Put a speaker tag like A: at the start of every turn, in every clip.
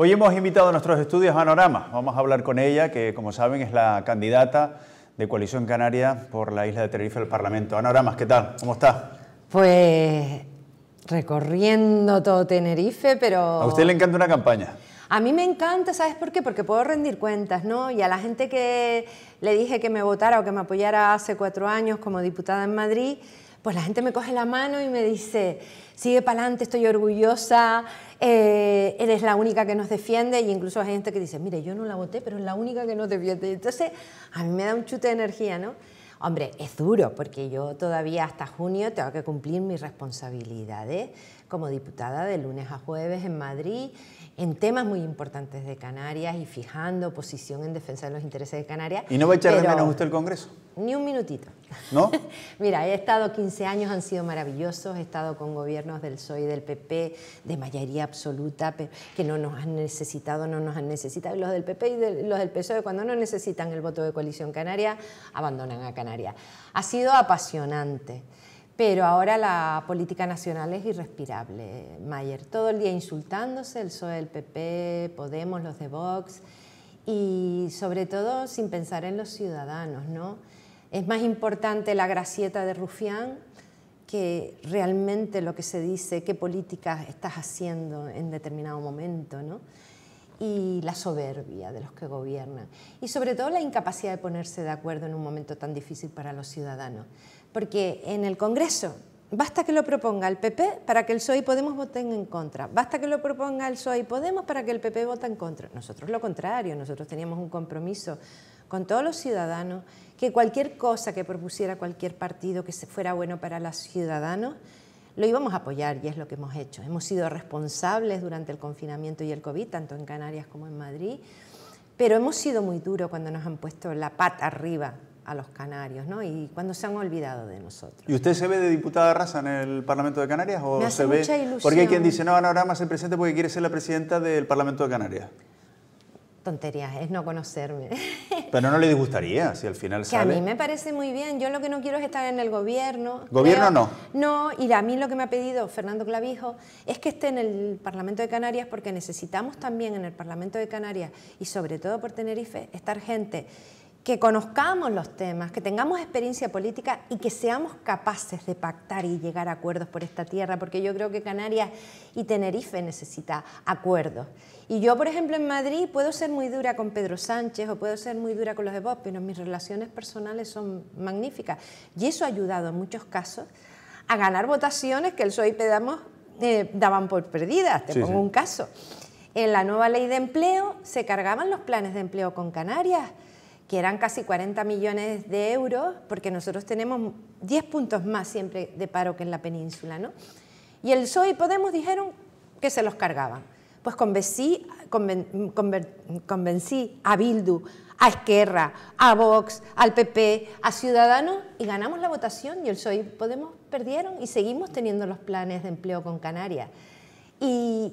A: Hoy hemos invitado a nuestros estudios a Panorama. Vamos a hablar con ella, que como saben es la candidata de Coalición Canaria por la isla de Tenerife al Parlamento. Anoramas, ¿qué tal? ¿Cómo está?
B: Pues recorriendo todo Tenerife, pero... A usted le
A: encanta una campaña.
B: A mí me encanta, ¿sabes por qué? Porque puedo rendir cuentas, ¿no? Y a la gente que le dije que me votara o que me apoyara hace cuatro años como diputada en Madrid, pues la gente me coge la mano y me dice, sigue para adelante, estoy orgullosa, eh, eres la única que nos defiende y incluso hay gente que dice, mire, yo no la voté, pero es la única que nos defiende. Entonces, a mí me da un chute de energía, ¿no? Hombre, es duro porque yo todavía hasta junio tengo que cumplir mis responsabilidades como diputada de lunes a jueves en Madrid en temas muy importantes de Canarias y fijando posición en defensa de los intereses de Canarias. ¿Y no va a echar de menos usted el Congreso? Ni un minutito. ¿no? Mira, he estado 15 años, han sido maravillosos, he estado con gobiernos del PSOE y del PP, de mayoría absoluta, que no nos han necesitado, no nos han necesitado. los del PP y los del PSOE, cuando no necesitan el voto de coalición canaria, abandonan a Canarias. Ha sido apasionante. Pero ahora la política nacional es irrespirable, Mayer. Todo el día insultándose, el PSOE, el PP, Podemos, los de Vox, y sobre todo sin pensar en los ciudadanos, ¿no? Es más importante la gracieta de Rufián que realmente lo que se dice, qué políticas estás haciendo en determinado momento, ¿no? y la soberbia de los que gobiernan, y sobre todo la incapacidad de ponerse de acuerdo en un momento tan difícil para los ciudadanos. Porque en el Congreso Basta que lo proponga el PP para que el PSOE y Podemos voten en contra. Basta que lo proponga el PSOE y Podemos para que el PP vote en contra. Nosotros lo contrario, nosotros teníamos un compromiso con todos los ciudadanos que cualquier cosa que propusiera cualquier partido que fuera bueno para los ciudadanos, lo íbamos a apoyar y es lo que hemos hecho. Hemos sido responsables durante el confinamiento y el COVID, tanto en Canarias como en Madrid, pero hemos sido muy duros cuando nos han puesto la pata arriba a los canarios, ¿no? Y cuando se han olvidado de nosotros.
A: ¿Y usted se ve de diputada raza en el Parlamento de Canarias o se ve? Porque hay quien dice no, Ana más más el presidente porque quiere ser la presidenta del Parlamento de Canarias
B: tonterías, es no conocerme.
A: Pero no le disgustaría si al final que Que a mí me
B: parece muy bien, yo lo que no quiero es estar en el gobierno. ¿Gobierno no? No, y a mí lo que me ha pedido Fernando Clavijo es que esté en el Parlamento de Canarias porque necesitamos también en el Parlamento de Canarias y sobre todo por Tenerife estar gente que conozcamos los temas, que tengamos experiencia política y que seamos capaces de pactar y llegar a acuerdos por esta tierra, porque yo creo que Canarias y Tenerife necesita acuerdos. Y yo, por ejemplo, en Madrid puedo ser muy dura con Pedro Sánchez o puedo ser muy dura con los de Vox, pero mis relaciones personales son magníficas. Y eso ha ayudado en muchos casos a ganar votaciones que el PSOE y Pedamos eh, daban por perdidas. Te pongo un caso. En la nueva ley de empleo se cargaban los planes de empleo con Canarias que eran casi 40 millones de euros, porque nosotros tenemos 10 puntos más siempre de paro que en la península. ¿no? Y el PSOE y Podemos dijeron que se los cargaban. Pues convencí, convencí a Bildu, a Esquerra, a Vox, al PP, a Ciudadanos y ganamos la votación y el PSOE y Podemos perdieron y seguimos teniendo los planes de empleo con Canarias. y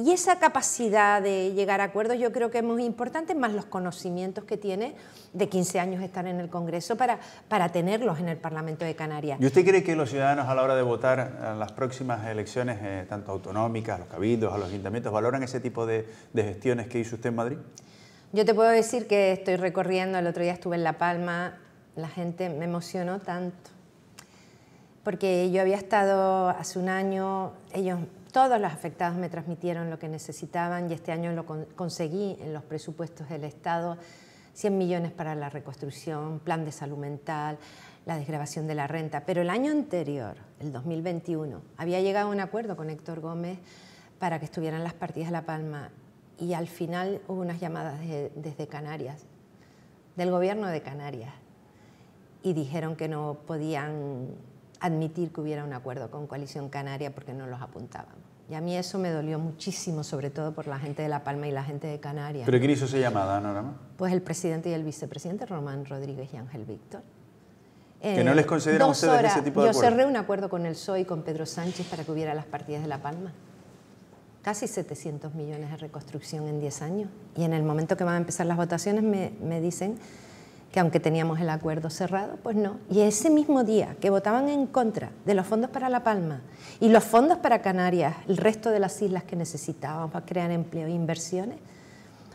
B: y esa capacidad de llegar a acuerdos yo creo que es muy importante, más los conocimientos que tiene de 15 años estar en el Congreso para, para tenerlos en el Parlamento de Canarias. ¿Y
A: usted cree que los ciudadanos a la hora de votar en las próximas elecciones, eh, tanto autonómicas, a los cabildos, a los ayuntamientos, valoran ese tipo de, de gestiones que hizo usted en Madrid?
B: Yo te puedo decir que estoy recorriendo, el otro día estuve en La Palma, la gente me emocionó tanto, porque yo había estado hace un año, ellos todos los afectados me transmitieron lo que necesitaban y este año lo conseguí en los presupuestos del Estado 100 millones para la reconstrucción, plan de salud mental, la desgrabación de la renta. Pero el año anterior, el 2021, había llegado a un acuerdo con Héctor Gómez para que estuvieran las partidas de La Palma y al final hubo unas llamadas desde Canarias, del gobierno de Canarias, y dijeron que no podían admitir que hubiera un acuerdo con Coalición Canaria porque no los apuntaban. Y a mí eso me dolió muchísimo, sobre todo por la gente de La Palma y la gente de Canarias. ¿Pero quién hizo esa llamada, Norma? Pues el presidente y el vicepresidente, Román Rodríguez y Ángel Víctor. ¿Que no eh, les concedieron ustedes ese tipo de acuerdo? Yo cerré un acuerdo con el PSOE y con Pedro Sánchez para que hubiera las partidas de La Palma. Casi 700 millones de reconstrucción en 10 años. Y en el momento que van a empezar las votaciones me, me dicen que aunque teníamos el acuerdo cerrado, pues no. Y ese mismo día que votaban en contra de los fondos para La Palma y los fondos para Canarias, el resto de las islas que necesitábamos para crear empleo e inversiones,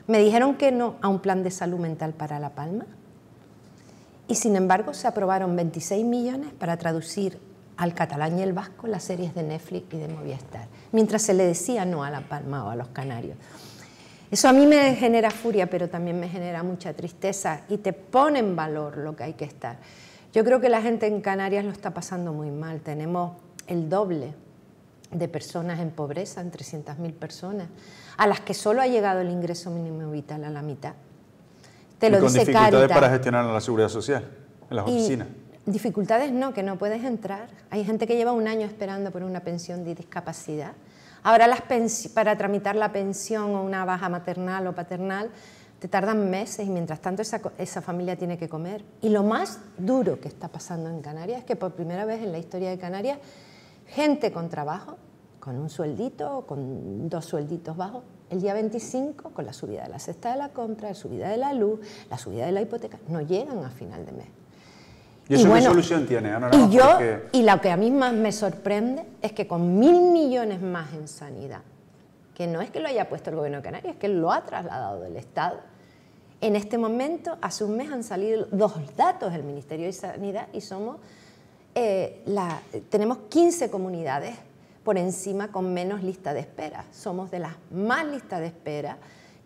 B: me dijeron que no a un plan de salud mental para La Palma. Y sin embargo se aprobaron 26 millones para traducir al catalán y el vasco las series de Netflix y de Movistar, mientras se le decía no a La Palma o a los canarios. Eso a mí me genera furia, pero también me genera mucha tristeza y te pone en valor lo que hay que estar. Yo creo que la gente en Canarias lo está pasando muy mal. Tenemos el doble de personas en pobreza, en 300.000 personas, a las que solo ha llegado el ingreso mínimo vital a la mitad. Te lo y con dice dificultades para
A: gestionar la seguridad social en las oficinas.
B: Dificultades no, que no puedes entrar. Hay gente que lleva un año esperando por una pensión de discapacidad Ahora las para tramitar la pensión o una baja maternal o paternal te tardan meses y mientras tanto esa, familia tiene que comer. Y lo más duro que está pasando en Canarias es que por primera vez en la historia de Canarias, gente con trabajo, con un sueldito, con dos suelditos bajos, el día 25, con la subida de la cesta de la compra, la subida de la luz, la subida de la hipoteca, no llegan a final de mes. ¿Y eso qué solución
A: tiene, Ana? Y
B: y lo que a mí más me sorprende es que con mil millones más en sanidad, que no es que lo haya puesto el gobierno de es que lo ha trasladado del Estado, en este momento, hace un mes han salido dos datos del Ministerio de Sanidad y somos, eh, tenemos 15 comunidades por encima con menos lista de espera. Somos de las más listas de espera,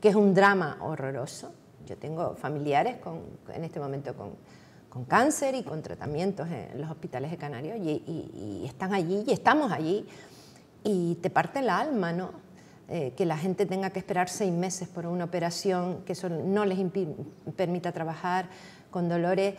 B: que es un drama horroroso. Yo tengo familiares con, en este momento con con cáncer y con tratamientos en los hospitales de Canarias y, están allí y estamos allí y te parte el alma, ¿no? Eh, que la gente tenga que esperar seis meses por una operación, que eso no les permita trabajar con dolores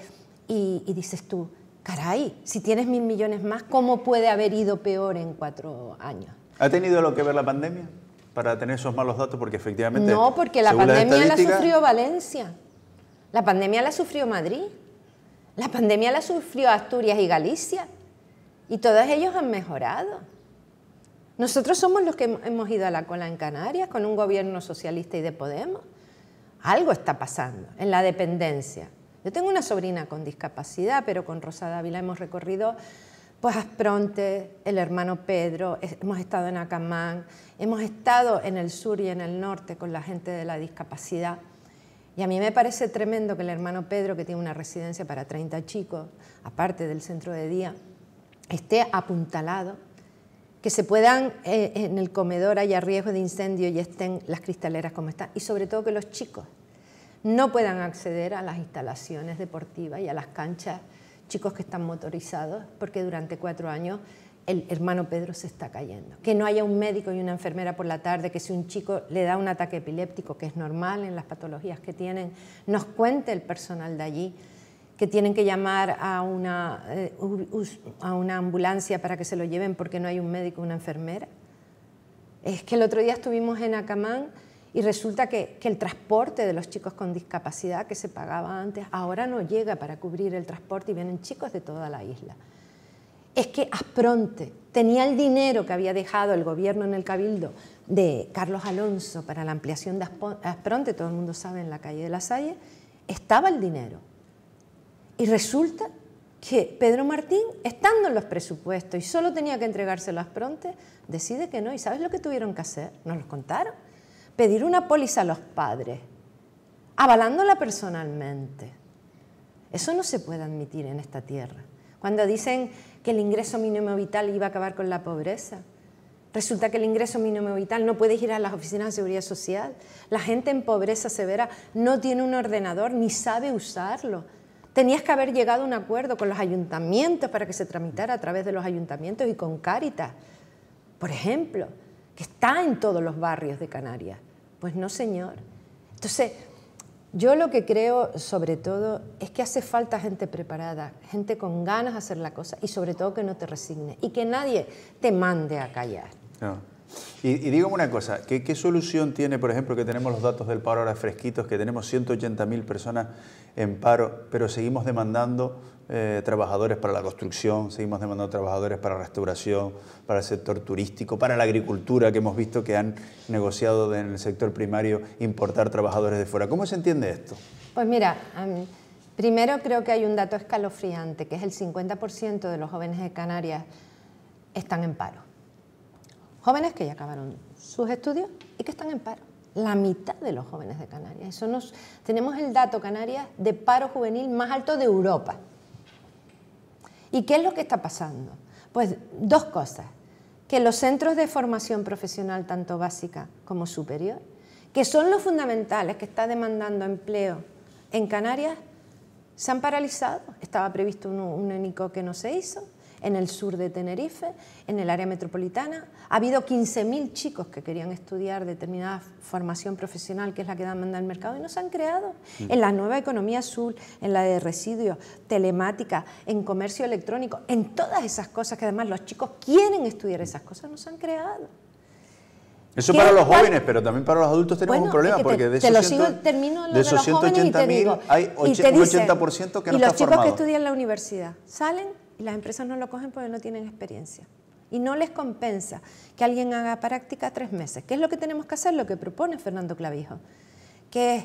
B: y, dices tú, caray, si tienes mil millones más, ¿cómo puede haber ido peor en cuatro años?
A: ¿Ha tenido lo que ver la pandemia para tener esos malos datos? Porque efectivamente... No, porque la pandemia la sufrió
B: Valencia, la pandemia la sufrió Madrid. La pandemia la sufrió Asturias y Galicia y todos ellos han mejorado. Nosotros somos los que hemos ido a la cola en Canarias con un gobierno socialista y de Podemos. Algo está pasando en la dependencia. Yo tengo una sobrina con discapacidad, pero con Rosa Dávila hemos recorrido pues Aspronte, el hermano Pedro, hemos estado en Acamán, hemos estado en el sur y en el norte con la gente de la discapacidad. Y a mí me parece tremendo que el hermano Pedro, que tiene una residencia para 30 chicos, aparte del centro de día, esté apuntalado, que se puedan, eh, en el comedor haya riesgo de incendio y estén las cristaleras como están, y sobre todo que los chicos no puedan acceder a las instalaciones deportivas y a las canchas, chicos que están motorizados, porque durante cuatro años el hermano Pedro se está cayendo. Que no haya un médico y una enfermera por la tarde, que si un chico le da un ataque epiléptico, que es normal en las patologías que tienen, nos cuente el personal de allí, que tienen que llamar a una, eh, ambulancia para que se lo lleven porque no hay un médico y una enfermera. Es que el otro día estuvimos en Acamán y resulta que el transporte de los chicos con discapacidad que se pagaba antes ahora no llega para cubrir el transporte y vienen chicos de toda la isla es que Aspronte tenía el dinero que había dejado el gobierno en el Cabildo de Carlos Alonso para la ampliación de Aspronte, todo el mundo sabe en la calle de la Salle, estaba el dinero. Y resulta que Pedro Martín, estando en los presupuestos y solo tenía que entregárselo a Aspronte, decide que no. ¿Y sabes lo que tuvieron que hacer? Nos los contaron. Pedir una póliza a los padres, avalándola personalmente. Eso no se puede admitir en esta tierra. Cuando dicen que el ingreso mínimo vital iba a acabar con la pobreza. Resulta que el ingreso mínimo vital no puedes ir a las oficinas de seguridad social. La gente en pobreza severa no tiene un ordenador ni sabe usarlo. Tenías que haber llegado a un acuerdo con los ayuntamientos para que se tramitara a través de los ayuntamientos y con Cáritas, por ejemplo, que está en todos los barrios de Canarias. Pues no, señor. Entonces, yo lo que creo, sobre todo, es que hace falta gente preparada, gente con ganas de hacer la cosa y, sobre todo, que no te resigne y que nadie te mande a callar.
A: Y, digo dígame una cosa, ¿qué, ¿qué, solución tiene, por ejemplo, que tenemos los datos del paro ahora fresquitos, que tenemos 180.000 personas en paro, pero seguimos demandando eh, trabajadores para la construcción, seguimos demandando trabajadores para restauración, para el sector turístico, para la agricultura, que hemos visto que han negociado en el sector primario importar trabajadores de fuera. ¿Cómo se entiende esto?
B: Pues mira, primero creo que hay un dato escalofriante, que es el 50% de los jóvenes de Canarias están en paro. Jóvenes que ya acabaron sus estudios y que están en paro la mitad de los jóvenes de Canarias. Eso nos, tenemos el dato, Canarias, de paro juvenil más alto de Europa. ¿Y qué es lo que está pasando? Pues dos cosas. Que los centros de formación profesional, tanto básica como superior, que son los fundamentales que está demandando empleo en Canarias, se han paralizado. Estaba previsto un único que no se hizo en el sur de Tenerife, en el área metropolitana. Ha habido 15.000 chicos que querían estudiar determinada formación profesional, que es la que demanda el mercado, y no se han creado. Mm. En la nueva economía azul, en la de residuos, telemática, en comercio electrónico, en todas esas cosas que además los chicos quieren estudiar esas cosas, no se han creado.
A: Eso para los jóvenes, pero también para los adultos tenemos un problema, porque de esos, 180.000 hay un 80% que no y los chicos que estudian
B: la universidad salen y las empresas no lo cogen porque no tienen experiencia. Y no les compensa que alguien haga práctica tres meses. ¿Qué es lo que tenemos que hacer? Lo que propone Fernando Clavijo, que es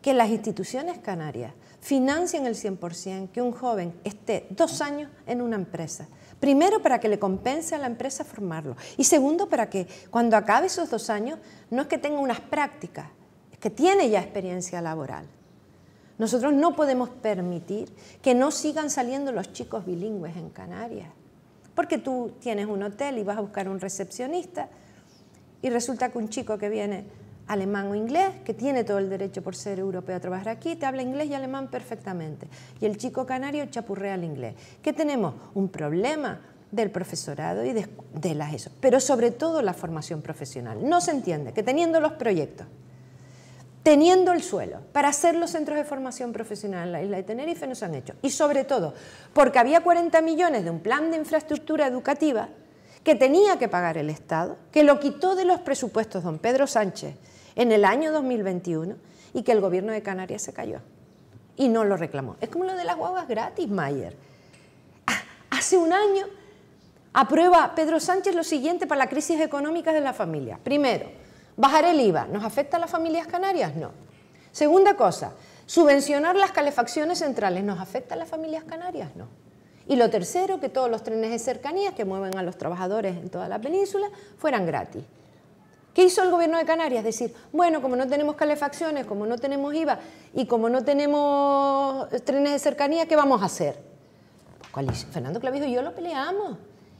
B: que las instituciones canarias financien el 100%, que un joven esté dos años en una empresa. Primero, para que le compense a la empresa formarlo. Y segundo, para que cuando acabe esos dos años, no es que tenga unas prácticas, es que tiene ya experiencia laboral. Nosotros no podemos permitir que no sigan saliendo los chicos bilingües en Canarias. Porque tú tienes un hotel y vas a buscar un recepcionista y resulta que un chico que viene alemán o inglés, que tiene todo el derecho por ser europeo a trabajar aquí, te habla inglés y alemán perfectamente. Y el chico canario chapurrea el inglés. ¿Qué tenemos? Un problema del profesorado y de, las ESO, pero sobre todo la formación profesional. No se entiende que teniendo los proyectos, teniendo el suelo para hacer los centros de formación profesional en la isla de Tenerife no se han hecho. Y sobre todo, porque había 40 millones de un plan de infraestructura educativa que tenía que pagar el Estado, que lo quitó de los presupuestos don Pedro Sánchez en el año 2021 y que el gobierno de Canarias se cayó y no lo reclamó. Es como lo de las guaguas gratis, Mayer. Ah, hace un año aprueba Pedro Sánchez lo siguiente para la crisis económicas de la familia. Primero, Bajar el IVA, ¿nos afecta a las familias canarias? No. Segunda cosa, subvencionar las calefacciones centrales, ¿nos afecta a las familias canarias? No. Y lo tercero, que todos los trenes de cercanías que mueven a los trabajadores en toda la península fueran gratis. ¿Qué hizo el gobierno de Canarias? Decir, bueno, como no tenemos calefacciones, como no tenemos IVA y como no tenemos trenes de cercanías, ¿qué vamos a hacer? Pues, Fernando Clavijo y yo lo peleamos.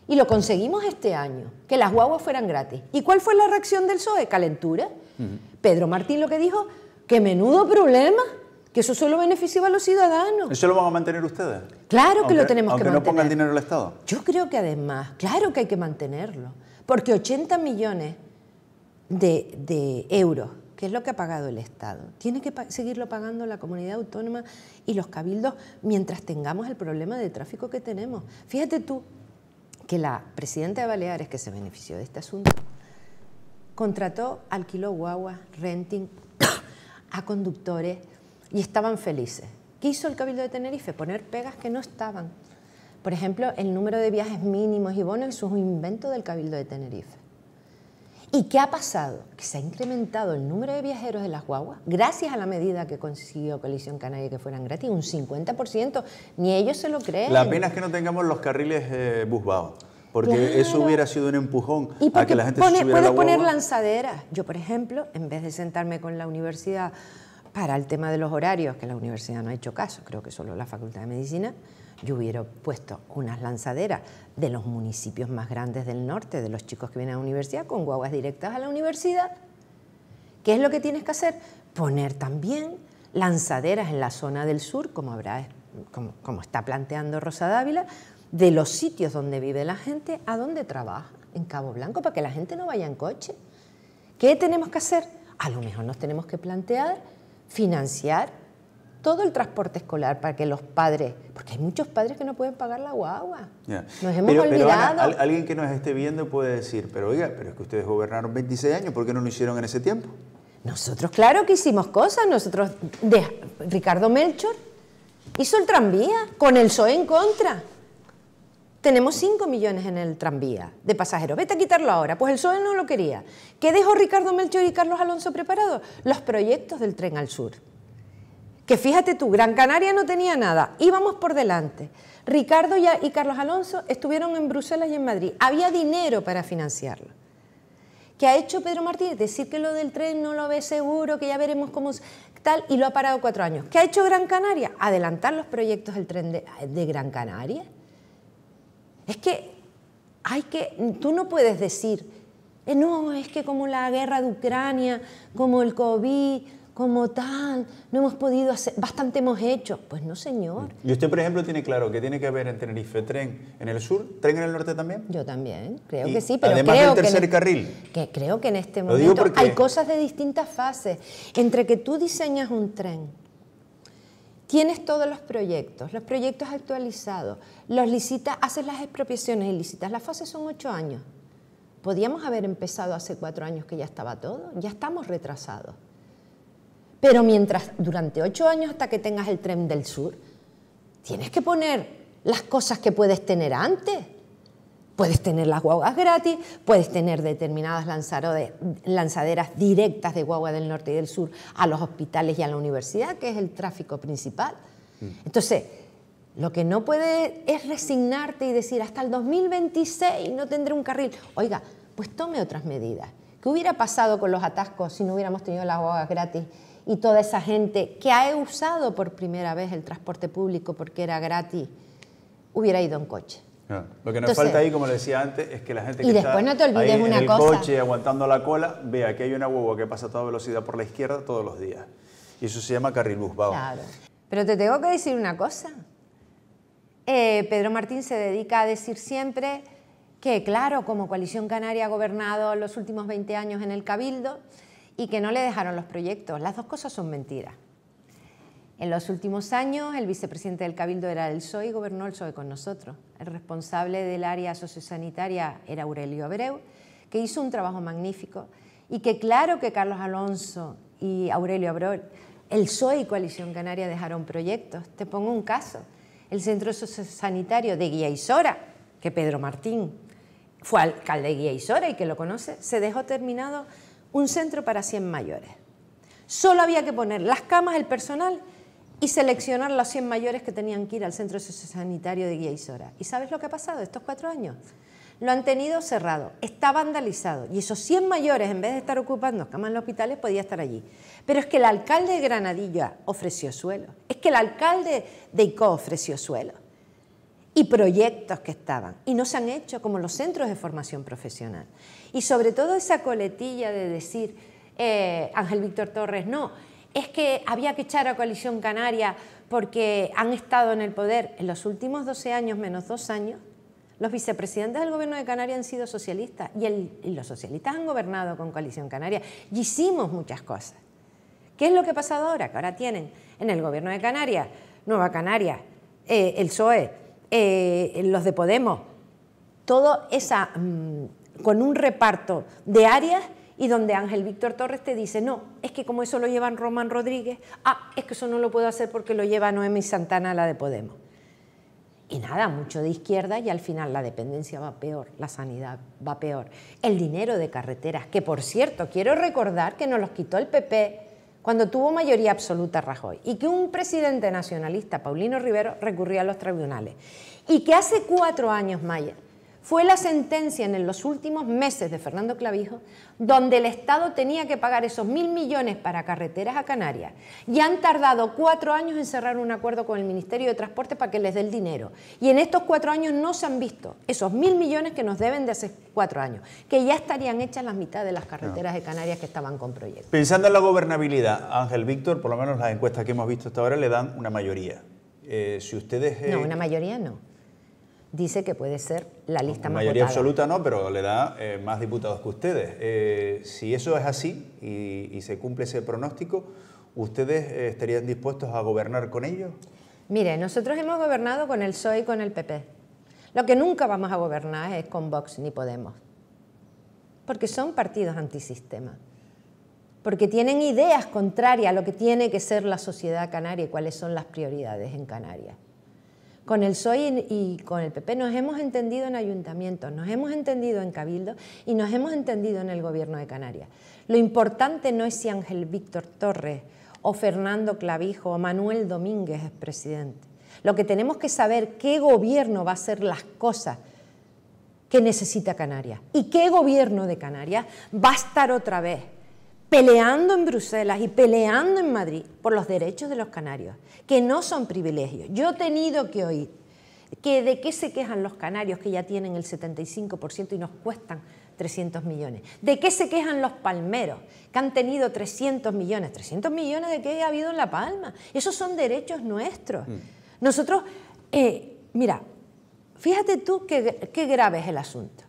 B: Y lo conseguimos este año, que las guaguas fueran gratis. ¿Y cuál fue la reacción del PSOE? Calentura. Pedro Martín lo que dijo, que menudo problema, que eso solo beneficiaba a los ciudadanos. ¿Eso
A: lo van a mantener ustedes? Claro que lo tenemos que mantener. Aunque no ponga el dinero el Estado.
B: Yo creo que además, claro que hay que mantenerlo, porque 80 millones de, euros, que es lo que ha pagado el Estado, tiene que seguirlo pagando la comunidad autónoma y los cabildos mientras tengamos el problema de tráfico que tenemos. Fíjate tú, que la presidenta de Baleares, que se benefició de este asunto, contrató, alquiló guagua, renting a conductores y estaban felices. ¿Qué hizo el Cabildo de Tenerife? Poner pegas que no estaban. Por ejemplo, el número de viajes mínimos y bonos es un invento del Cabildo de Tenerife. ¿Y qué ha pasado? Que se ha incrementado el número de viajeros de las guaguas, gracias a la medida que consiguió Coalición Canaria que fueran gratis, un 50%, ni ellos se lo creen. La pena es que
A: no tengamos los carriles eh, busbados, Porque eso hubiera sido un
B: empujón a que la gente pone, se subiera puedes poner lanzaderas. Yo, por ejemplo, en vez de sentarme con la universidad para el tema de los horarios, que la universidad no ha hecho caso, creo que solo la Facultad de Medicina, yo hubiera puesto unas lanzaderas de los municipios más grandes del norte, de los chicos que vienen a la universidad, con guaguas directas a la universidad. ¿Qué es lo que tienes que hacer? Poner también lanzaderas en la zona del sur, como, habrá, está planteando Rosa Dávila, de los sitios donde vive la gente a donde trabaja, en Cabo Blanco, para que la gente no vaya en coche. ¿Qué tenemos que hacer? A lo mejor nos tenemos que plantear financiar todo el transporte escolar para que los padres, porque hay muchos padres que no pueden pagar la guagua.
A: Nos hemos olvidado. alguien que nos esté viendo puede decir, pero oiga, pero es que ustedes gobernaron 26 años, ¿por qué no lo hicieron en ese tiempo? Nosotros,
B: claro que hicimos cosas. Nosotros, de, Ricardo Melchor hizo el tranvía con el PSOE en contra. Tenemos 5 millones en el tranvía de pasajeros. Vete a quitarlo ahora. Pues el PSOE no lo quería. ¿Qué dejó Ricardo Melchor y Carlos Alonso preparados? Los proyectos del tren al sur que fíjate tú, Gran Canaria no tenía nada, íbamos por delante. Ricardo y Carlos Alonso estuvieron en Bruselas y en Madrid, había dinero para financiarlo. ¿Qué ha hecho Pedro Martínez? Decir que lo del tren no lo ve seguro, que ya veremos cómo tal, y lo ha parado cuatro años. ¿Qué ha hecho Gran Canaria? Adelantar los proyectos del tren de, Gran Canaria. Es que, hay que, tú no puedes decir, eh, no, es que como la guerra de Ucrania, como el COVID, como tal, no hemos podido hacer, bastante hemos hecho. Pues no, señor.
A: ¿Y usted, por ejemplo, tiene claro que tiene que ver en Tenerife tren en el sur, tren en el norte también? Yo también,
B: creo que sí, pero además del tercer este carril. Que creo que en este momento hay cosas de distintas fases. Entre que tú diseñas un tren, tienes todos los proyectos, los proyectos actualizados, los licitas, haces las expropiaciones ilícitas, Las fases son ocho años. Podíamos haber empezado hace cuatro años que ya estaba todo, ya estamos retrasados. Pero mientras, durante ocho años hasta que tengas el tren del sur, tienes que poner las cosas que puedes tener antes. Puedes tener las guaguas gratis, puedes tener determinadas lanzaderas directas de guagua del norte y del sur a los hospitales y a la universidad, que es el tráfico principal. Mm. Entonces, lo que no puedes es resignarte y decir, hasta el 2026 no tendré un carril. Oiga, pues tome otras medidas. ¿Qué hubiera pasado con los atascos si no hubiéramos tenido las guaguas gratis y toda esa gente que ha usado por primera vez el transporte público porque era gratis, hubiera ido en coche.
A: lo que nos falta ahí, como le decía antes, es que la gente que está en el coche aguantando la cola vea que hay una huevo que pasa a toda velocidad por la izquierda todos los días. Y eso se llama carril bus,
B: Pero te tengo que decir una cosa. Eh, Pedro Martín se dedica a decir siempre que, claro, como Coalición Canaria ha gobernado los últimos 20 años en el Cabildo, y que no le dejaron los proyectos. Las dos cosas son mentiras. En los últimos años, el vicepresidente del Cabildo era el PSOE y gobernó el PSOE con nosotros. El responsable del área sociosanitaria era Aurelio Abreu, que hizo un trabajo magnífico y que claro que Carlos Alonso y Aurelio Abreu, el PSOE y Coalición Canaria dejaron proyectos. Te pongo un caso. El centro sociosanitario de Guía y Sora, que Pedro Martín fue alcalde de Guía y Sora y que lo conoce, se dejó terminado un centro para 100 mayores. Solo había que poner las camas, el personal y seleccionar los 100 mayores que tenían que ir al centro sociosanitario de Guía Sora. ¿Y sabes lo que ha pasado estos cuatro años? Lo han tenido cerrado, está vandalizado y esos 100 mayores, en vez de estar ocupando camas en los hospitales, podía estar allí. Pero es que el alcalde de Granadilla ofreció suelo, es que el alcalde de ICO ofreció suelo y proyectos que estaban y no se han hecho como los centros de formación profesional. Y sobre todo esa coletilla de decir, eh, Ángel Víctor Torres, no, es que había que echar a Coalición Canaria porque han estado en el poder en los últimos 12 años, menos dos años, los vicepresidentes del gobierno de Canarias han sido socialistas y, los socialistas han gobernado con Coalición Canaria y hicimos muchas cosas. ¿Qué es lo que ha pasado ahora? Que ahora tienen en el gobierno de Canarias, Nueva Canaria, eh, el PSOE, eh, los de Podemos. Todo esa, mm, con un reparto de áreas y donde Ángel Víctor Torres te dice, no, es que como eso lo llevan Román Rodríguez, ah, es que eso no lo puedo hacer porque lo lleva Noemi Santana, la de Podemos. Y nada, mucho de izquierda y al final la dependencia va peor, la sanidad va peor. El dinero de carreteras, que por cierto, quiero recordar que nos los quitó el PP cuando tuvo mayoría absoluta Rajoy, y que un presidente nacionalista, Paulino Rivero, recurría a los tribunales, y que hace cuatro años, mayor, fue la sentencia en los últimos meses de Fernando Clavijo, donde el Estado tenía que pagar esos mil millones para carreteras a Canarias. Y han tardado cuatro años en cerrar un acuerdo con el Ministerio de Transporte para que les dé el dinero. Y en estos cuatro años no se han visto esos mil millones que nos deben de hace cuatro años, que ya estarían hechas las mitad de las carreteras de Canarias que estaban con proyectos.
A: Pensando en la gobernabilidad, Ángel Víctor, por lo menos las encuestas que hemos visto hasta ahora le dan una mayoría. Eh, si ustedes... Eh, no, una
B: mayoría no dice que puede ser la lista más mayoría absoluta
A: no, pero le da eh, más diputados que ustedes. Eh, si eso es así y, se cumple ese pronóstico, ¿ustedes eh, estarían dispuestos a gobernar con ellos?
B: Mire, nosotros hemos gobernado con el PSOE y con el PP. Lo que nunca vamos a gobernar es con Vox ni Podemos, porque son partidos antisistema, porque tienen ideas contrarias a lo que tiene que ser la sociedad canaria y cuáles son las prioridades en Canarias. Con el PSOE y con el PP nos hemos entendido en ayuntamientos, nos hemos entendido en Cabildo y nos hemos entendido en el Gobierno de Canarias. Lo importante no es si Ángel Víctor Torres o Fernando Clavijo o Manuel Domínguez es presidente. Lo que tenemos que saber qué gobierno va a hacer las cosas que necesita Canarias y qué gobierno de Canarias va a estar otra vez peleando en Bruselas y peleando en Madrid por los derechos de los canarios, que no son privilegios. Yo he tenido que oír que de qué se quejan los canarios que ya tienen el 75% y nos cuestan 300 millones. ¿De qué se quejan los palmeros que han tenido 300 millones? 300 millones de qué ha habido en La Palma. Esos son derechos nuestros. Mm. Nosotros, eh, mira, fíjate tú qué, qué grave es el asunto.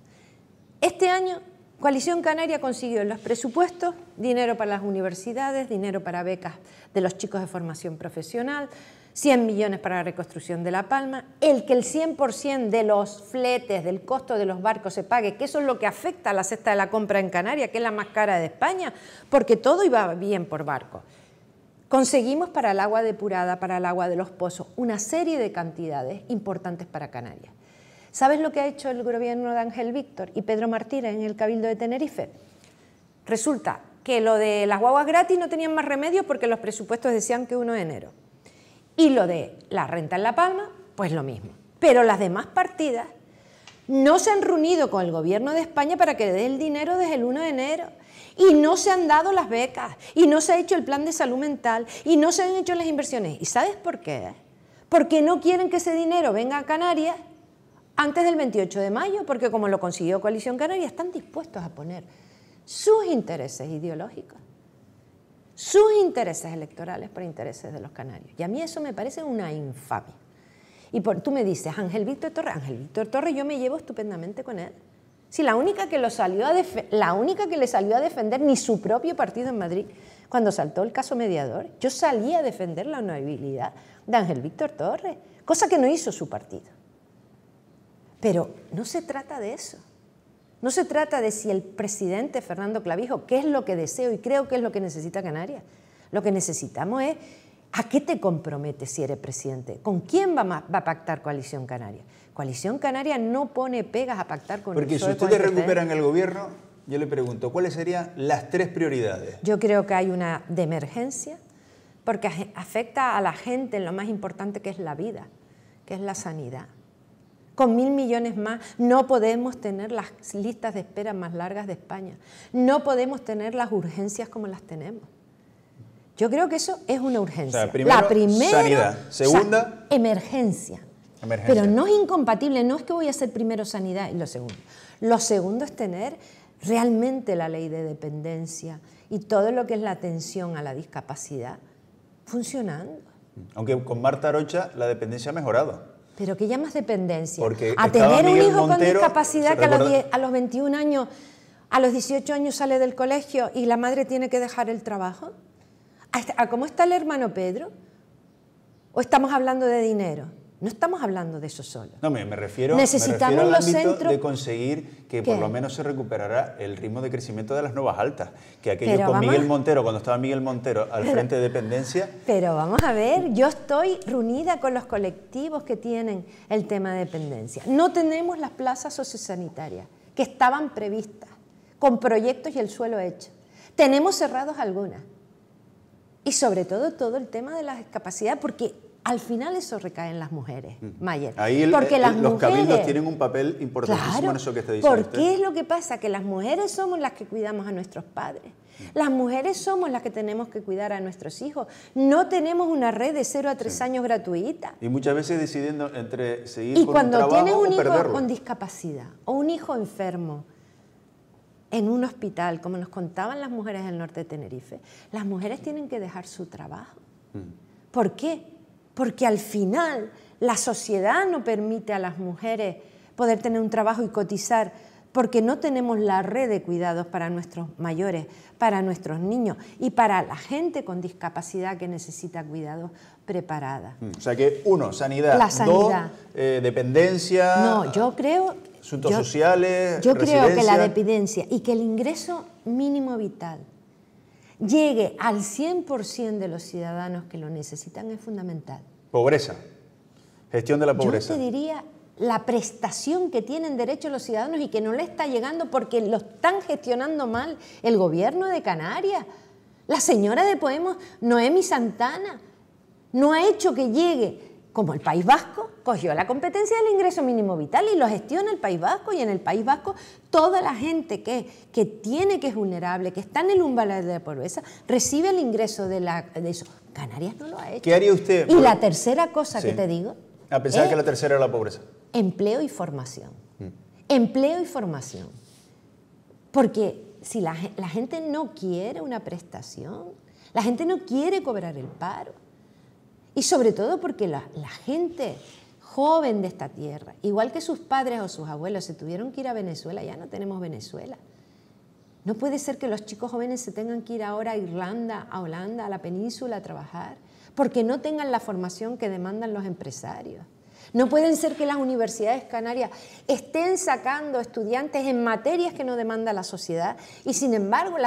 B: Este año Coalición Canaria consiguió en los presupuestos dinero para las universidades, dinero para becas de los chicos de formación profesional, 100 millones para la reconstrucción de La Palma, el que el 100% de los fletes, del costo de los barcos se pague, que eso es lo que afecta a la cesta de la compra en Canarias, que es la más cara de España, porque todo iba bien por barco. Conseguimos para el agua depurada, para el agua de los pozos, una serie de cantidades importantes para Canarias. ¿Sabes lo que ha hecho el gobierno de Ángel Víctor y Pedro Martínez en el Cabildo de Tenerife? Resulta que lo de las guaguas gratis no tenían más remedio porque los presupuestos decían que 1 de enero. Y lo de la renta en La Palma, pues lo mismo. Pero las demás partidas no se han reunido con el gobierno de España para que dé el dinero desde el 1 de enero. Y no se han dado las becas, y no se ha hecho el plan de salud mental, y no se han hecho las inversiones. ¿Y sabes por qué? Porque no quieren que ese dinero venga a Canarias antes del 28 de mayo, porque como lo consiguió Coalición Canaria, están dispuestos a poner sus intereses ideológicos, sus intereses electorales por intereses de los canarios. Y a mí eso me parece una infamia. Y tú me dices, Ángel Víctor Torres, Ángel Víctor Torres, yo me llevo estupendamente con él. Si la única que lo salió a la única que le salió a defender ni su propio partido en Madrid cuando saltó el caso mediador, yo salí a defender la honorabilidad de Ángel Víctor Torres, cosa que no hizo su partido. Pero no se trata de eso. No se trata de si el presidente Fernando Clavijo, qué es lo que deseo y creo que es lo que necesita Canarias. Lo que necesitamos es a qué te comprometes si eres presidente, con quién va, a pactar Coalición Canaria. Coalición Canaria no pone pegas a pactar con Porque si ustedes recuperan el
A: gobierno, yo le pregunto, ¿cuáles serían las tres prioridades?
B: Yo creo que hay una de emergencia, porque afecta a la gente en lo más importante que es la vida, que es la sanidad con mil millones más, no podemos tener las listas de espera más largas de España, no podemos tener las urgencias como las tenemos. Yo creo que eso es una urgencia. la primera, sanidad. Segunda, emergencia. Pero no es incompatible, no es que voy a hacer primero sanidad y lo segundo. Lo segundo es tener realmente la ley de dependencia y todo lo que es la atención a la discapacidad funcionando.
A: Aunque con Marta Rocha la dependencia ha mejorado
B: pero que llamas dependencia. a tener un hijo con discapacidad que a los, a los 21 años, a los 18 años sale del colegio y la madre tiene que dejar el trabajo. ¿A este, cómo está el hermano Pedro? ¿O estamos hablando de dinero? No estamos hablando de eso solo.
A: No, me, refiero, Necesitamos al los centros, de conseguir que por lo menos se recuperará el ritmo de crecimiento de las nuevas altas. Que aquello con Miguel Montero, cuando estaba Miguel Montero al frente de dependencia...
B: Pero vamos a ver, yo estoy reunida con los colectivos que tienen el tema de dependencia. No tenemos las plazas sociosanitarias que estaban previstas, con proyectos y el suelo hecho. Tenemos cerrados algunas. Y sobre todo todo el tema de la discapacidad, porque al final eso recae en las mujeres, mm. Mayer. porque eh, las eh, los cabildos tienen
A: un papel importantísimo en eso que está diciendo. ¿Por qué es
B: lo que pasa, que las mujeres somos las que cuidamos a nuestros padres. Mm. Las mujeres somos las que tenemos que cuidar a nuestros hijos. No tenemos una red de 0 a 3 años gratuita.
A: Y muchas veces decidiendo entre
B: seguir cuando un trabajo tienes un hijo con discapacidad o un hijo enfermo, en un hospital, como nos contaban las mujeres del norte de Tenerife, las mujeres tienen que dejar su trabajo. Mm. ¿Por qué? porque al final la sociedad no permite a las mujeres poder tener un trabajo y cotizar porque no tenemos la red de cuidados para nuestros mayores, para nuestros niños y para la gente con discapacidad que necesita cuidados preparada.
A: Mm, o sea que, uno, sanidad. Dos, eh, dependencia. yo creo... Asuntos yo, sociales. Yo creo que la
B: dependencia y que el ingreso mínimo vital llegue al 100% de los ciudadanos que lo necesitan es fundamental.
A: Pobreza. Gestión de la pobreza. Yo
B: te diría la prestación que tienen derecho los ciudadanos y que no le está llegando porque lo están gestionando mal el gobierno de Canarias. La señora de Podemos, Noemi Santana, no ha hecho que llegue como el País Vasco cogió la competencia del ingreso mínimo vital y lo gestiona el País Vasco y en el País Vasco toda la gente que, tiene, que es vulnerable, que está en el umbral de la pobreza, recibe el ingreso de, la, eso. Canarias no lo ha hecho. ¿Qué haría usted? Y la tercera cosa que te digo...
A: A pesar que la tercera era la pobreza.
B: Empleo y formación. Mm. Empleo y formación. Porque si la gente no quiere una prestación, la gente no quiere cobrar el paro, y sobre todo porque la, gente joven de esta tierra, igual que sus padres o sus abuelos se tuvieron que ir a Venezuela, ya no tenemos Venezuela. No puede ser que los chicos jóvenes se tengan que ir ahora a Irlanda, a Holanda, a la península a trabajar, porque no tengan la formación que demandan los empresarios. No pueden ser que las universidades canarias estén sacando estudiantes en materias que no demanda la sociedad y sin embargo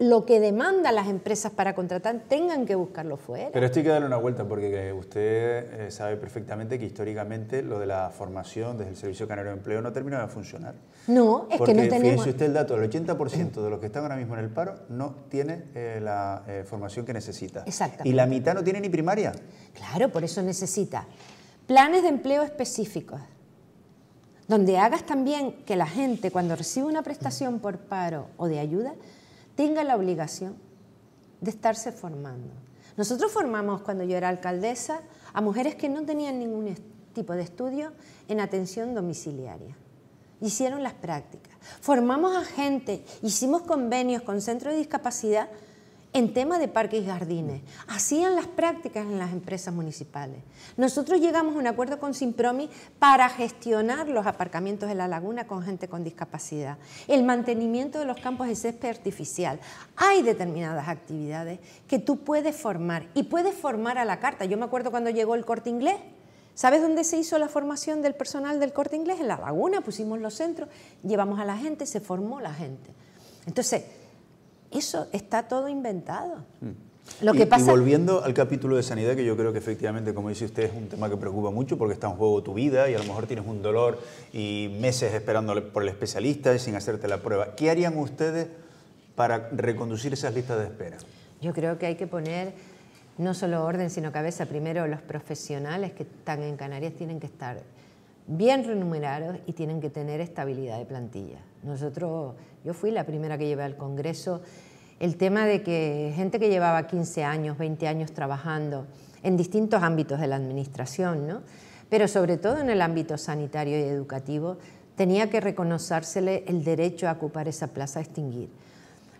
B: lo que demandan las empresas para contratar tengan que buscarlo fuera.
A: Pero esto hay que darle una vuelta porque eh, usted eh, sabe perfectamente que históricamente lo de la formación desde el Servicio Canario de Empleo no termina de funcionar.
B: No, es que no tenemos... Fíjese
A: usted el dato, el 80% de los que están ahora mismo en el paro no tiene eh, la formación que necesita.
B: Exacto. Y la mitad no
A: tiene ni primaria.
B: Claro, por eso necesita Planes de empleo específicos, donde hagas también que la gente cuando recibe una prestación por paro o de ayuda tenga la obligación de estarse formando. Nosotros formamos cuando yo era alcaldesa a mujeres que no tenían ningún tipo de estudio en atención domiciliaria. Hicieron las prácticas. Formamos a gente, hicimos convenios con centros de discapacidad en tema de parques y jardines. Hacían las prácticas en las empresas municipales. Nosotros llegamos a un acuerdo con Simpromi para gestionar los aparcamientos de la laguna con gente con discapacidad. El mantenimiento de los campos de césped artificial. Hay determinadas actividades que tú puedes formar y puedes formar a la carta. Yo me acuerdo cuando llegó el corte inglés. ¿Sabes dónde se hizo la formación del personal del corte inglés? En la laguna, pusimos los centros, llevamos a la gente, se formó la gente. Entonces, eso está todo inventado. Mm. y,
A: volviendo al capítulo de sanidad, que yo creo que efectivamente, como dice usted, es un tema que preocupa mucho porque está en juego tu vida y a lo mejor tienes un dolor y meses esperando por el especialista y sin hacerte la prueba. ¿Qué harían ustedes para reconducir esas listas de espera?
B: Yo creo que hay que poner no solo orden, sino cabeza. Primero, los profesionales que están en Canarias tienen que estar bien remunerados y tienen que tener estabilidad de plantilla. Nosotros, yo fui la primera que llevé al Congreso el tema de que gente que llevaba 15 años, 20 años trabajando en distintos ámbitos de la administración, ¿no? pero sobre todo en el ámbito sanitario y educativo, tenía que reconocérsele el derecho a ocupar esa plaza a extinguir.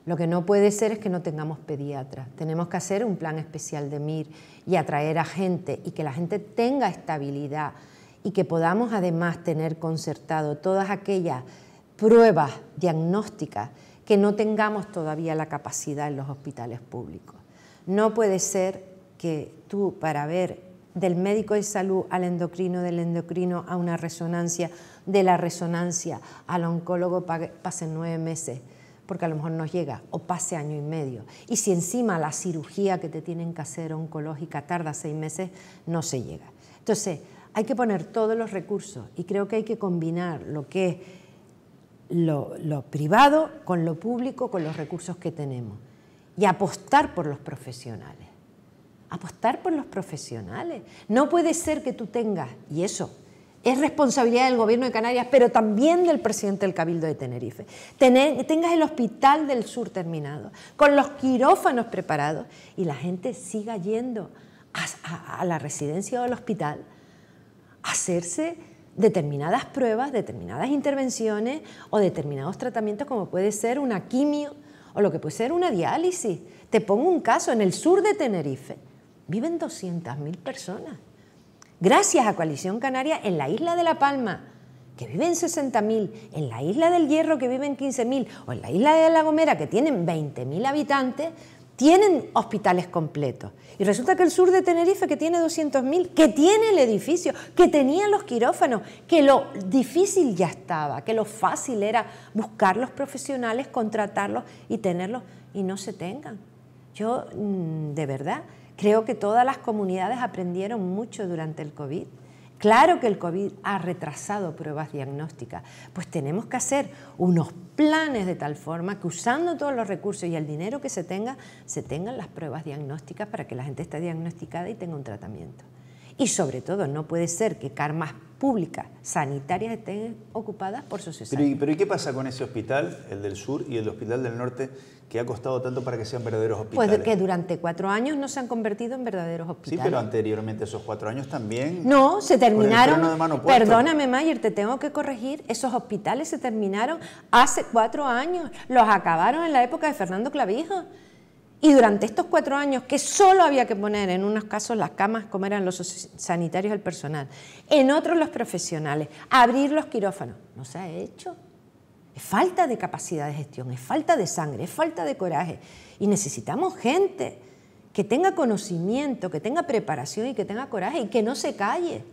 B: Lo que no puede ser es que no tengamos pediatras. Tenemos que hacer un plan especial de MIR y atraer a gente y que la gente tenga estabilidad y que podamos además tener concertado todas aquellas pruebas diagnósticas que no tengamos todavía la capacidad en los hospitales públicos. No puede ser que tú para ver del médico de salud al endocrino, del endocrino a una resonancia, de la resonancia al oncólogo pasen nueve meses, porque a lo mejor no llega, o pase año y medio. Y si encima la cirugía que te tienen que hacer oncológica tarda seis meses, no se llega. Entonces, hay que poner todos los recursos y creo que hay que combinar lo que es lo, privado con lo público, con los recursos que tenemos. Y apostar por los profesionales. Apostar por los profesionales. No puede ser que tú tengas, y eso es responsabilidad del Gobierno de Canarias, pero también del presidente del Cabildo de Tenerife. tengas el Hospital del Sur terminado, con los quirófanos preparados, y la gente siga yendo a, a la residencia o al hospital a hacerse determinadas pruebas, determinadas intervenciones o determinados tratamientos como puede ser una quimio o lo que puede ser una diálisis. Te pongo un caso, en el sur de Tenerife viven 200.000 personas. Gracias a Coalición Canaria en la isla de La Palma, que viven 60.000, en la isla del Hierro que viven 15.000 o en la isla de La Gomera que tienen 20.000 habitantes, tienen hospitales completos. Y resulta que el sur de Tenerife, que tiene 200.000, que tiene el edificio, que tenía los quirófanos, que lo difícil ya estaba, que lo fácil era buscar los profesionales, contratarlos y tenerlos, y no se tengan. Yo, mm, de verdad, creo que todas las comunidades aprendieron mucho durante el COVID. Claro que el COVID ha retrasado pruebas diagnósticas, pues tenemos que hacer unos planes de tal forma que usando todos los recursos y el dinero que se tenga, se tengan las pruebas diagnósticas para que la gente esté diagnosticada y tenga un tratamiento. Y sobre todo, no puede ser que carmas públicas sanitarias estén ocupadas por sus Pero,
A: pero ¿y qué pasa con ese hospital, el del sur y el hospital del norte, que ha costado tanto para que sean verdaderos pues hospitales? Pues que
B: durante cuatro años no se han convertido en verdaderos hospitales. Sí, pero
A: anteriormente esos cuatro años también. No,
B: se terminaron. perdóname, Mayer, te tengo que corregir. Esos hospitales se terminaron hace cuatro años. Los acabaron en la época de Fernando Clavijo. Y durante estos cuatro años, que solo había que poner en unos casos las camas, como eran los sanitarios al personal, en otros los profesionales, abrir los quirófanos, no se ha hecho. Es falta de capacidad de gestión, es falta de sangre, es falta de coraje. Y necesitamos gente que tenga conocimiento, que tenga preparación y que tenga coraje y que no se calle.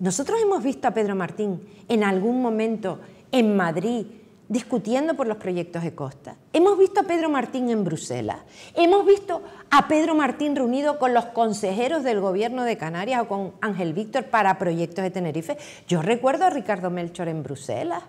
B: Nosotros hemos visto a Pedro Martín en algún momento en Madrid discutiendo por los proyectos de Costa. Hemos visto a Pedro Martín en Bruselas. Hemos visto a Pedro Martín reunido con los consejeros del gobierno de Canarias o con Ángel Víctor para proyectos de Tenerife. Yo recuerdo a Ricardo Melchor en Bruselas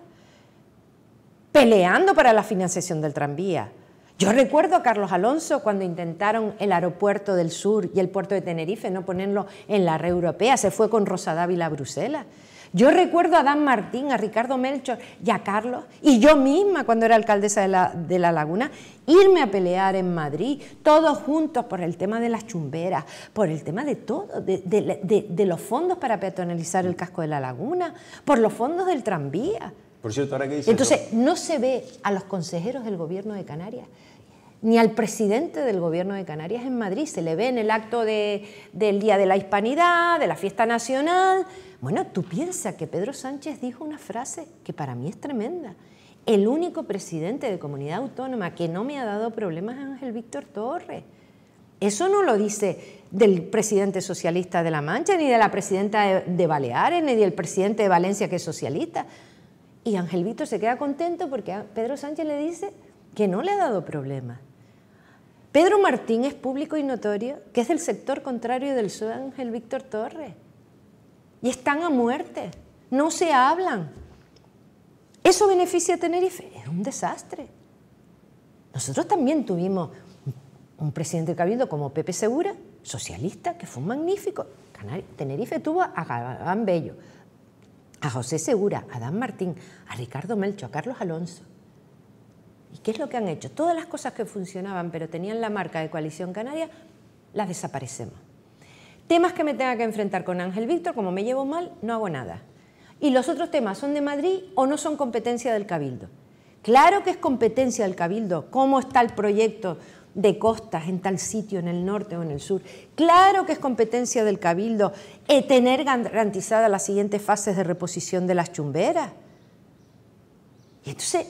B: peleando para la financiación del tranvía. Yo recuerdo a Carlos Alonso cuando intentaron el aeropuerto del sur y el puerto de Tenerife no ponerlo en la red europea. Se fue con Rosa Dávila a Bruselas. Yo recuerdo a Dan Martín, a Ricardo Melchor y a Carlos, y yo misma cuando era alcaldesa de la, de la Laguna, irme a pelear en Madrid, todos juntos por el tema de las chumberas, por el tema de todo, de, los fondos para peatonalizar el casco de la Laguna, por los fondos del tranvía.
A: Por cierto, ahora que Entonces,
B: no se ve a los consejeros del gobierno de Canarias ni al presidente del gobierno de Canarias en Madrid. Se le ve en el acto de, del Día de la Hispanidad, de la Fiesta Nacional, bueno, tú piensas que Pedro Sánchez dijo una frase que para mí es tremenda. El único presidente de comunidad autónoma que no me ha dado problemas es Ángel Víctor Torres. Eso no lo dice del presidente socialista de La Mancha, ni de la presidenta de Baleares, ni del presidente de Valencia que es socialista. Y Ángel Víctor se queda contento porque Pedro Sánchez le dice que no le ha dado problemas. Pedro Martín es público y notorio que es del sector contrario del de Ángel Víctor Torres y están a muerte, no se hablan. Eso beneficia a Tenerife, es un desastre. Nosotros también tuvimos un presidente Cabildo como Pepe Segura, socialista, que fue un magnífico. Tenerife tuvo a Gabán Bello, a José Segura, a Dan Martín, a Ricardo Melcho, a Carlos Alonso. ¿Y qué es lo que han hecho? Todas las cosas que funcionaban pero tenían la marca de coalición canaria, las desaparecemos. Temas que me tenga que enfrentar con Ángel Víctor, como me llevo mal, no hago nada. Y los otros temas son de Madrid o no son competencia del Cabildo. Claro que es competencia del Cabildo, cómo está el proyecto de costas en tal sitio, en el norte o en el sur. Claro que es competencia del Cabildo eh, tener garantizadas las siguientes fases de reposición de las chumberas. Y entonces,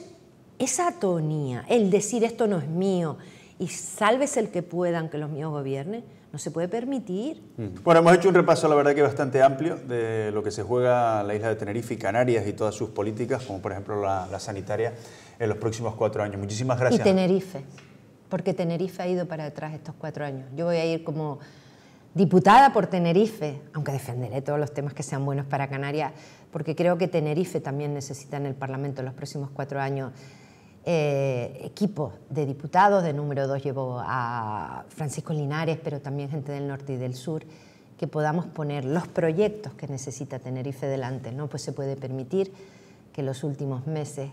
B: esa atonía, el decir esto no es mío y sálvese el que puedan que los míos gobiernen, no se puede permitir.
A: Bueno, hemos hecho un repaso, la verdad que bastante amplio, de lo que se juega la isla de Tenerife y Canarias y todas sus políticas, como por ejemplo la, sanitaria, en los próximos cuatro años. Muchísimas gracias. Y Tenerife,
B: porque Tenerife ha ido para atrás estos cuatro años. Yo voy a ir como diputada por Tenerife, aunque defenderé todos los temas que sean buenos para Canarias, porque creo que Tenerife también necesita en el Parlamento en los próximos cuatro años eh, equipo de diputados, de número dos llevo a Francisco Linares, pero también gente del norte y del sur, que podamos poner los proyectos que necesita Tenerife delante. ¿no? Pues se puede permitir que en los últimos meses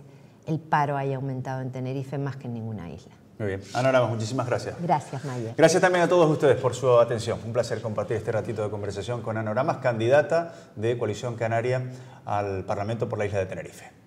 B: el paro haya aumentado en Tenerife más que en ninguna isla.
A: Muy bien. Anoramas, muchísimas gracias. Gracias, Maya. Gracias también a todos ustedes por su atención. un placer compartir este ratito de conversación con Anoramas, candidata de Coalición Canaria al Parlamento por la isla de Tenerife.